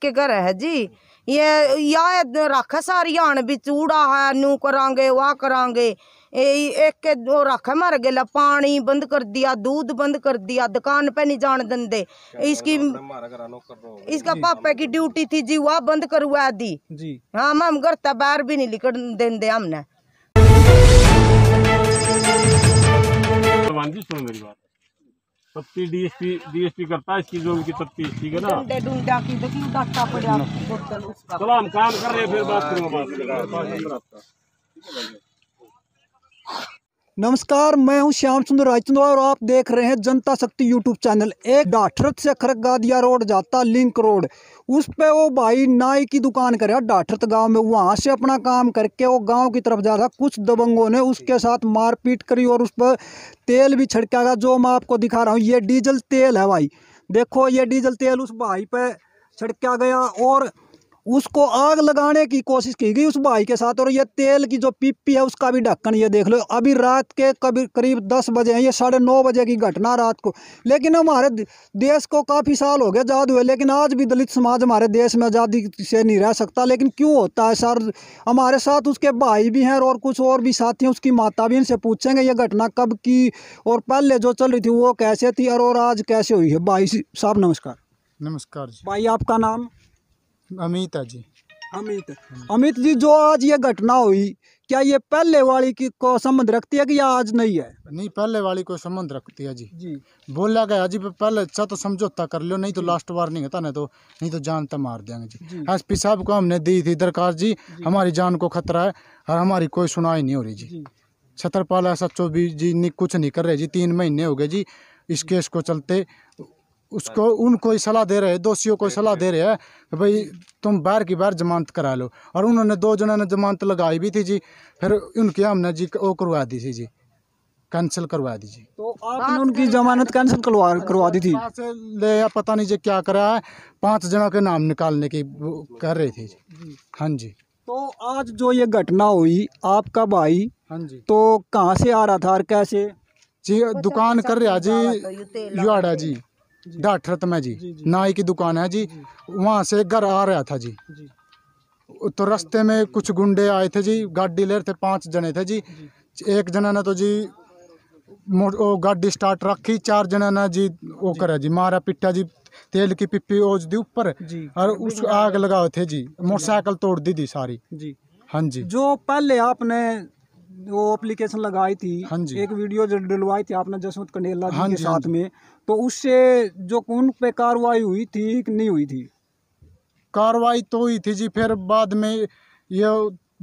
के घर है जी ये या रख सारी आन भी चूड़ा है नू करांगे वाह करांगे एक वो रख मर गए पानी बंद कर दिया दूध बंद कर दिया दुकान पे नहीं जान देंगे इसकी इसका पापे की ड्यूटी थी जी वह बंद करवा दी हाँ मैम घर बाहर भी नहीं निकल दें हमने तफ्ती डीएसपी डीएसपी करता है इसकी जो उनकी तफ्ती ठीक है ना हाँ। तो चलो हम काम कर रहे हैं फिर बात करूँगा हाँ, नमस्कार मैं हूं श्याम सुंदर रायचंद्रा और आप देख रहे हैं जनता शक्ति यूट्यूब चैनल एक डाठरथ से खरग गादिया रोड जाता लिंक रोड उस पर वो भाई नाई की दुकान करे डाठरत गांव में वहाँ से अपना काम करके वो गांव की तरफ जा रहा कुछ दबंगों ने उसके साथ मारपीट करी और उस पर तेल भी छिड़का गया जो मैं आपको दिखा रहा हूँ ये डीजल तेल है भाई देखो ये डीजल तेल उस भाई पर छिड़का गया और उसको आग लगाने की कोशिश की गई उस भाई के साथ और ये तेल की जो पीपी है उसका भी ढक्कन ये देख लो अभी रात के कभी करीब दस बजे हैं ये साढ़े नौ बजे की घटना रात को लेकिन हमारे देश को काफ़ी साल हो गए आज़ाद हुए लेकिन आज भी दलित समाज हमारे देश में आज़ादी से नहीं रह सकता लेकिन क्यों होता है सर हमारे साथ उसके भाई भी हैं और कुछ और भी साथी हैं उसकी माता भी इनसे पूछेंगे ये घटना कब की और पहले जो चल रही थी वो कैसे थी और आज कैसे हुई है भाई साहब नमस्कार नमस्कार भाई आपका नाम अमिता जी अमित हाँ। अमित जी जो आज ये घटना हुई क्या ये पहले वाली की को संबंध रखती है कि या आज नहीं है नहीं पहले वाली को संबंध रखती है जी जी बोला गया जी पहले अच्छा तो समझौता कर लो नहीं तो लास्ट बार नहीं होता नहीं तो नहीं तो जान तो मार देंगे जी, एस पी साहब को हमने दी थी दरकार जी, जी हमारी जान को खतरा है और हमारी कोई सुनाई नहीं हो रही जी, जी। छतरपाल सच्चो भी जी कुछ नहीं कर रहे जी तीन महीने हो गए जी इस केस को चलते उसको उनको सलाह दे रहे हैं दोषियों को सलाह दे रहे हैं कि भाई तुम बार की बार जमानत करा लो और उन्होंने दो जनों ने जमानत लगाई भी थी जी फिर उनके हमने जी वो करवा दी थी जी कैंसिल करवा दी जी तो आपने उनकी जमानत कैंसिल करवा करवा दी थी ले या पता नहीं जी क्या करा है पाँच जनों के नाम निकालने की कर रहे थे जी हाँ जी तो आज जो ये घटना हुई आपका भाई हाँ जी तो कहाँ से आ रहा था और कैसे जी दुकान कर रहा जी युवाड़ा जी डाठरत में जी, तो नाई की दुकान है जी, वहाँ से घर आ रहा था जी, तो रास्ते में कुछ गुंडे आए थे जी गाड़ी ले रहे थे पांच जने थे जी, एक जने ने तो जी वो गाड़ी स्टार्ट रखी चार जने ने जी वो करा जी मारा पिटा जी तेल की पिप्पी ओज दी ऊपर और उस आग लगाए थे जी मोटरसाइकिल तोड़ दी थी सारी जी हाँ जी जो पहले आपने वो एप्लीकेशन लगाई थी हाँ जी एक वीडियो जो डलवाई थी आपने जसवंत कंडेला जी हाँ के हाँ साथ में तो उससे जो उन पे कार्रवाई हुई थी कि नहीं हुई थी कार्रवाई तो हुई थी जी फिर बाद में ये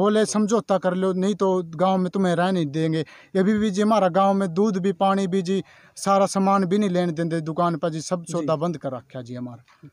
बोले समझौता कर लो नहीं तो गांव में तुम्हें रह नहीं देंगे ये भी, भी जी हमारा गांव में दूध भी पानी भी जी सारा सामान भी नहीं लेने देंगे दुकान पर जी सब सौदा बंद कर रखा जी हमारा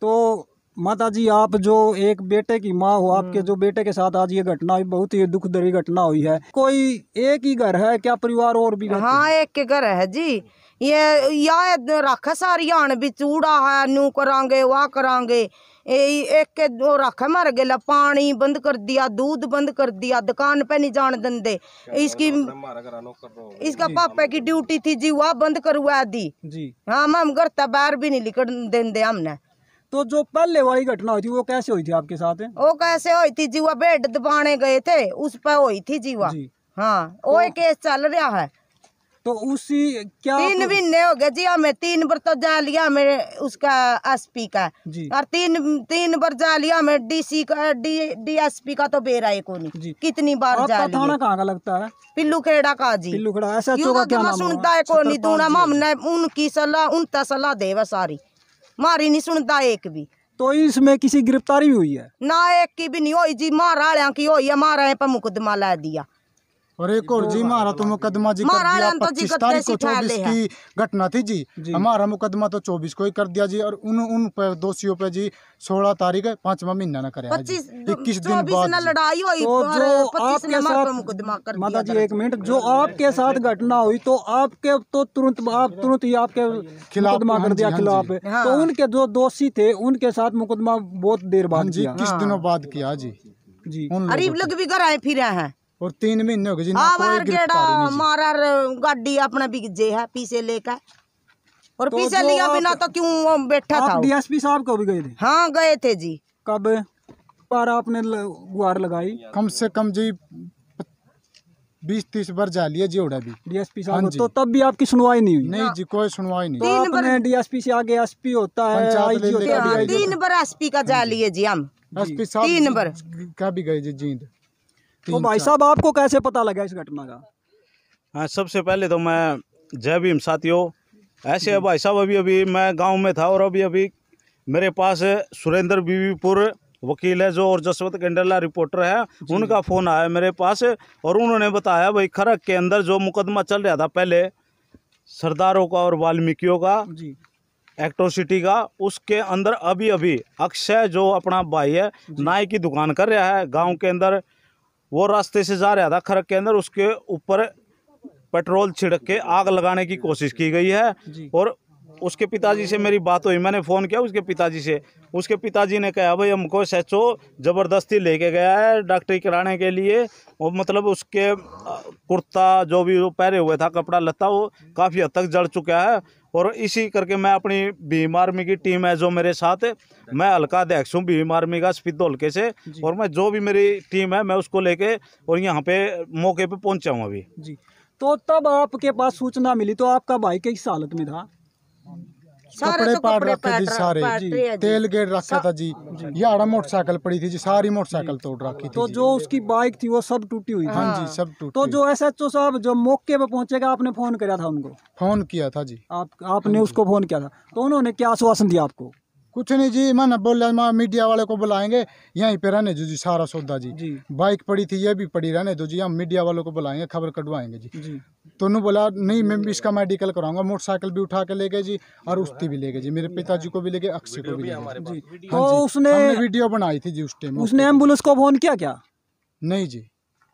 तो माता जी आप जो एक बेटे की माँ हो आपके हम्म। जो बेटे के साथ आज ये घटना हुई बहुत ही दुख दरी घटना हुई है कोई एक ही घर है क्या परिवार और भी हाँ एक के घर है जी ये या रख सारी आन भी चूड़ा है नू करांगे वाह करांगे एक के वो रख मर गए पानी बंद कर दिया दूध बंद कर दिया दुकान पे नहीं जान दे। इसकी इसका पापा की ड्यूटी थी जी वह बंद करवा दी जी हाँ हम घर तबार भी नहीं लिख दें हमने तो जो पहले वाली घटना हुई थी वो कैसे हुई थी आपके साथ वो कैसे हुई थी जीवा बेड दबाने गए थे उस पर हुई थी जीवा जी। हाँ वो तो, केस चल रहा है तो उसी क्या तीन तो- महीने हो गए जी हमें तीन बार तो जा लिया हमें उसका एसपी का और तीन तीन बार जा लिया हमें डीसी का डी डीएसपी का तो बेरा एक नहीं कितनी बार जा लिया थाना कहाँ का लगता है पिल्लू खेड़ा का जी पिल्लू खेड़ा ऐसा सुनता है कौन नहीं दूना हमने उनकी सलाह उनता सलाह देवा सारी मारी नहीं सुनता एक भी तो इसमें किसी गिरफ्तारी हुई है ना एक की भी नहीं हुई जी मारा की हुई है मारा पर मुकदमा ला दिया और एक और जी हमारा तो मुकदमा जी कर दिया तो पच्चीस तारीख को चौबीस की घटना थी जी हमारा मुकदमा तो चौबीस को ही कर दिया जी और उन उन पे दोषियों पे जी सोलह तारीख पांचवा महीना न कर इक्कीस दिन बाद लड़ाई हुई तो जो आपके साथ माता जी एक मिनट जो आपके साथ घटना हुई तो आपके तो तुरंत आप तुरंत ही आपके मुकदमा हाँ कर दिया हाँ खिलाफ हाँ। तो उनके जो दोषी थे उनके साथ मुकदमा बहुत देर बाद जी किस दिनों बाद किया जी जी गरीब लोग भी घर आए फिर है और तीन महीने हो गए मारा गाड़ी अपना बिगजे है पीछे लेकर और तो पीछे लिया बिना तो क्यों बैठा था डीएसपी साहब को भी गए थे हाँ गए थे जी कब बार आपने गुहार लगाई कम से कम जी बीस तीस बार जा लिया जी उड़ा भी डीएसपी साहब हाँ तो तब भी आपकी सुनवाई नहीं हुई नहीं जी कोई सुनवाई नहीं तो आपने डीएसपी से आगे एसपी होता है हाँ, होता है तीन बार एसपी का जा हाँ लिए जी हम एसपी साहब तीन बार का भी गए जी जींद तो भाई साहब आपको कैसे पता लगा इस घटना का हाँ सबसे पहले तो मैं जय भीम साथियों ऐसे है भाई साहब अभी अभी मैं गांव में था और अभी अभी मेरे पास सुरेंद्र बीवीपुर वकील है जो और जसवंत कंडेला रिपोर्टर है उनका फ़ोन आया मेरे पास और उन्होंने बताया भाई खरक के अंदर जो मुकदमा चल रहा था पहले सरदारों का और वाल्मीकियों का एक्ट्रोसिटी का उसके अंदर अभी अभी अक्षय जो अपना भाई है नाई की दुकान कर रहा है गांव के अंदर वो रास्ते से जा रहा था खरक के अंदर उसके ऊपर पेट्रोल छिड़क के आग लगाने की कोशिश की गई है और उसके पिताजी से मेरी बात हुई मैंने फ़ोन किया उसके पिताजी से उसके पिताजी ने कहा भाई हमको सचो ज़बरदस्ती लेके गया है डॉक्टरी कराने के लिए वो मतलब उसके कुर्ता जो भी वो पहरे हुए था कपड़ा लता वो काफ़ी हद तक जड़ चुका है और इसी करके मैं अपनी भीम आर्मी की टीम है जो मेरे साथ मैं हल्का अध्यक्ष हूँ भीम आर्मी का स्पिद हल्के से और मैं जो भी मेरी टीम है मैं उसको लेके और यहाँ पे मौके पे पहुँचा हूँ अभी जी तो तब आपके पास सूचना मिली तो आपका भाई किस हालत में था कपड़े तो पाट रखे जी सारे तेल गेट रखा था जी यहाँ मोटरसाइकिल पड़ी थी जी सारी मोटरसाइकिल तोड़ रखी थी तो जो उसकी बाइक थी वो सब टूटी हुई हाँ जी हाँ। सब टूटी तो जो एस एच ओ साहब जो मौके पे पहुंचेगा आपने फोन करा था उनको फोन किया था जी आप आपने उसको फोन किया था तो उन्होंने क्या आश्वासन दिया आपको कुछ नहीं जी मैंने बोला मैं मीडिया वाले को बुलाएंगे यहीं पे रहने जो जी सारा सौदा जी, जी। बाइक पड़ी थी ये भी पड़ी रहने दो जी हम मीडिया वालों को बुलाएंगे खबर कटवाएंगे जी, जी। तो उन्होंने बोला नहीं मैं भी इसका मेडिकल कराऊंगा मोटरसाइकिल भी उठा के ले गए जी और उसकी भी ले गए जी मेरे हाँ। पिताजी को भी ले गए अक्षय को भी ले गए हाँ जी तो उसने वीडियो बनाई थी जी उस टाइम उसने एम्बुलेंस को फोन किया क्या नहीं जी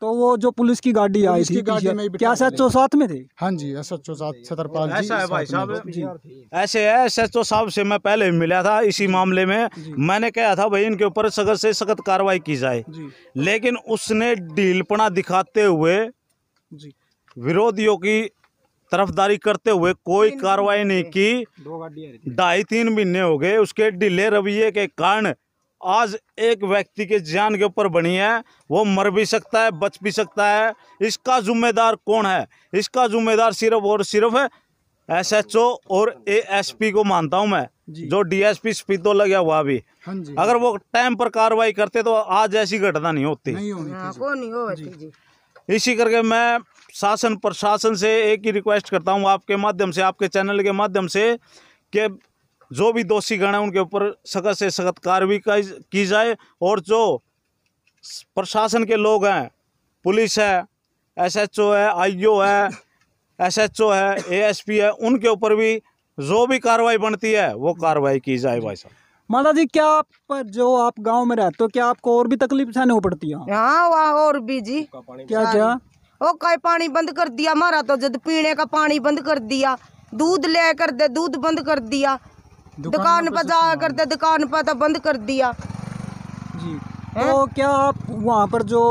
तो वो जो पुलिस की गाड़ी आई थी गाड़ी में क्या एस एच साथ में थे हाँ जी एस एच ओ छतरपाल ऐसा है भाई साहब ऐसे है एस एच साहब से मैं पहले भी मिला था इसी मामले में मैंने कहा था भाई इनके ऊपर सख्त से सख्त कार्रवाई की जाए लेकिन उसने ढीलपना दिखाते हुए विरोधियों की तरफदारी करते हुए कोई कार्रवाई नहीं की ढाई तीन महीने हो गए उसके ढीले रवैये के कारण आज एक व्यक्ति के जान के ऊपर बनी है वो मर भी सकता है बच भी सकता है इसका जिम्मेदार कौन है इसका जिम्मेदार सिर्फ और सिर्फ एसएचओ और एएसपी को मानता हूं मैं जो डीएसपी तो लगे हुआ अभी हाँ अगर वो टाइम पर कार्रवाई करते तो आज ऐसी घटना नहीं होती नहीं हाँ, इसी करके मैं शासन प्रशासन से एक ही रिक्वेस्ट करता हूँ आपके माध्यम से आपके चैनल के माध्यम से कि जो भी दोषी गण हैं उनके ऊपर सख्त से सख्त कार्रवाई की जाए और जो प्रशासन के लोग हैं पुलिस है एसएचओ है आईओ है एसएचओ है एएसपी है उनके ऊपर भी जो भी कार्रवाई बनती है वो कार्रवाई की जाए भाई साहब माता जी क्या आप जो आप गांव में रहते हो क्या आपको और भी तकलीफ सहनी पड़ती है हाँ और भी जी क्या क्या ओ का पानी बंद कर दिया मारा तो जब पीने का पानी बंद कर दिया दूध ले कर दे दूध बंद कर दिया दुकान तो पर जाया दे दुकान पर तो बंद कर दिया जी तो क्या आप वहाँ पर जो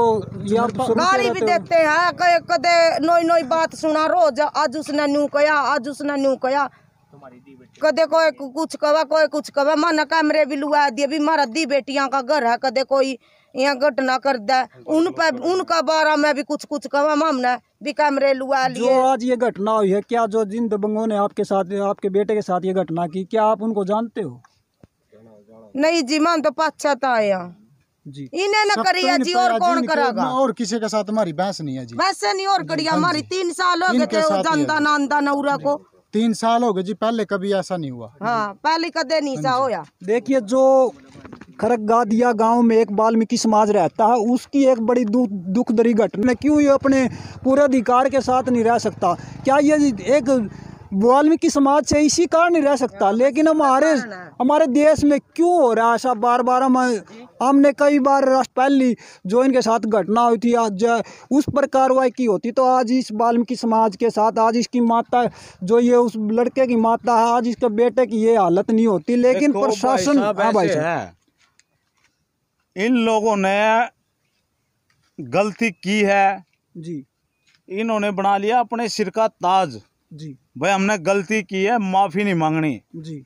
गाली भी देते हैं कहे कदे नोई नोई बात सुना रोज आज उसने न्यू कया आज उसने न्यू कया कदे कोई कुछ कवा कोई कुछ कवा माना कैमरे भी लुआ दिए भी मारा दी बेटिया का घर है कदे कोई यहाँ घटना कर दे हाँ उन हाँ पर हाँ उनका बारा में भी कुछ कुछ कहा हमने भी कैमरे लुआ लिए जो आज ये घटना हुई है क्या जो जिन दबंगों ने आपके साथ आपके बेटे के साथ ये घटना की क्या आप उनको जानते हो नहीं जी मान तो पाछा यहाँ जी इन्हें तो न है जी और कौन करेगा और किसी के साथ हमारी बहस नहीं है जी बहस नहीं और करी हमारी तीन साल हो गए थे जानता नानता नौरा को तीन साल हो गए जी पहले कभी ऐसा नहीं हुआ हाँ पहले कदे नहीं सा होया देखिए जो दिया गांव में एक बाल्मीकि समाज रहता है उसकी एक बड़ी दुख दुख दरी घटना क्यों ये अपने पूरे अधिकार के साथ नहीं रह सकता क्या ये एक वाल्मीकि समाज से इसी कारण नहीं रह सकता लेकिन हमारे हमारे देश में क्यों हो रहा है ऐसा बार बार हम हमने कई बार राष्ट्र पहली जो इनके साथ घटना हुई थी आज उस पर कार्रवाई की होती तो आज इस वाल्मीकि समाज के साथ आज इसकी माता जो ये उस लड़के की माता है आज इसके बेटे की ये हालत नहीं होती लेकिन प्रशासन हाँ भाई साहब इन लोगों ने गलती की है जी इन्होंने बना लिया अपने सिर का ताज जी भाई हमने गलती की है माफ़ी नहीं मांगनी जी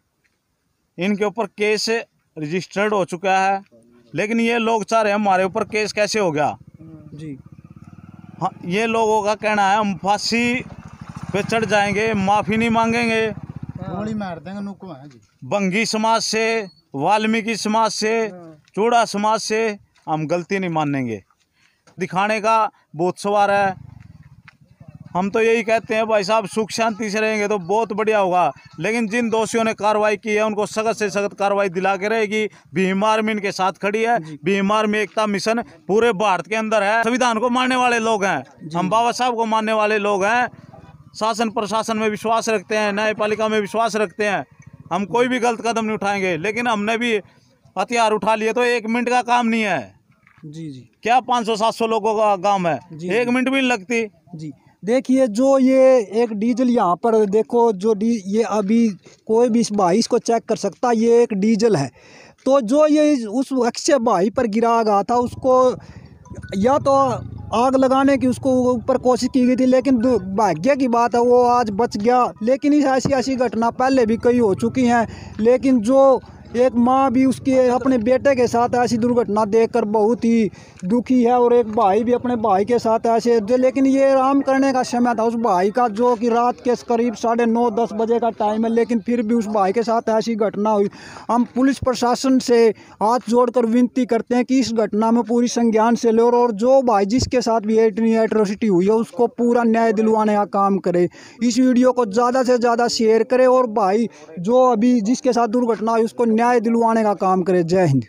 इनके ऊपर केस रजिस्टर्ड हो चुका है लेकिन ये लोग चाह रहे हैं हमारे ऊपर केस कैसे हो गया जी हाँ ये लोगों का कहना है हम फांसी पे चढ़ जाएंगे माफ़ी नहीं मांगेंगे गोली मार देंगे जी समाज से वाल्मीकि समाज से हाँ। चौड़ा समाज से हम गलती नहीं मानेंगे दिखाने का बहुत सवार है हम तो यही कहते हैं भाई साहब सुख शांति से रहेंगे तो बहुत बढ़िया होगा लेकिन जिन दोषियों ने कार्रवाई की है उनको सख्त से सख्त कार्रवाई दिला के रहेगी भीम आर्मी इनके साथ खड़ी है भीम आर्मी एकता मिशन पूरे भारत के अंदर है संविधान को मानने वाले लोग हैं हम बाबा साहब को मानने वाले लोग हैं शासन प्रशासन में विश्वास रखते हैं न्यायपालिका में विश्वास रखते हैं हम कोई भी गलत कदम नहीं उठाएंगे लेकिन हमने भी हथियार उठा लिए तो एक मिनट का काम नहीं है जी जी क्या पाँच सौ सात सौ लोगों का काम है जी, एक मिनट भी नहीं लगती जी देखिए जो ये एक डीजल यहाँ पर देखो जो डी ये अभी कोई भी इस भाई इसको चेक कर सकता ये एक डीजल है तो जो ये उस अक्षय भाई पर गिरा गया था उसको या तो आग लगाने की उसको ऊपर कोशिश की गई थी लेकिन भाग्य की बात है वो आज बच गया लेकिन इस ऐसी ऐसी घटना पहले भी कई हो चुकी हैं लेकिन जो एक माँ भी उसके अपने बेटे के साथ ऐसी दुर्घटना देखकर बहुत ही दुखी है और एक भाई भी अपने भाई के साथ ऐसे लेकिन ये आराम करने का समय था उस भाई का जो कि रात के करीब साढ़े नौ दस बजे का टाइम है लेकिन फिर भी उस भाई के साथ ऐसी घटना हुई हम पुलिस प्रशासन से हाथ जोड़कर विनती करते हैं कि इस घटना में पूरी संज्ञान से लो और जो भाई जिसके साथ भी एट्रोसिटी हुई है उसको पूरा न्याय दिलवाने का काम करे इस वीडियो को ज़्यादा से ज़्यादा शेयर करें और भाई जो अभी जिसके साथ दुर्घटना हुई उसको न्याय न्याय दिलवाने का काम करे जय हिंद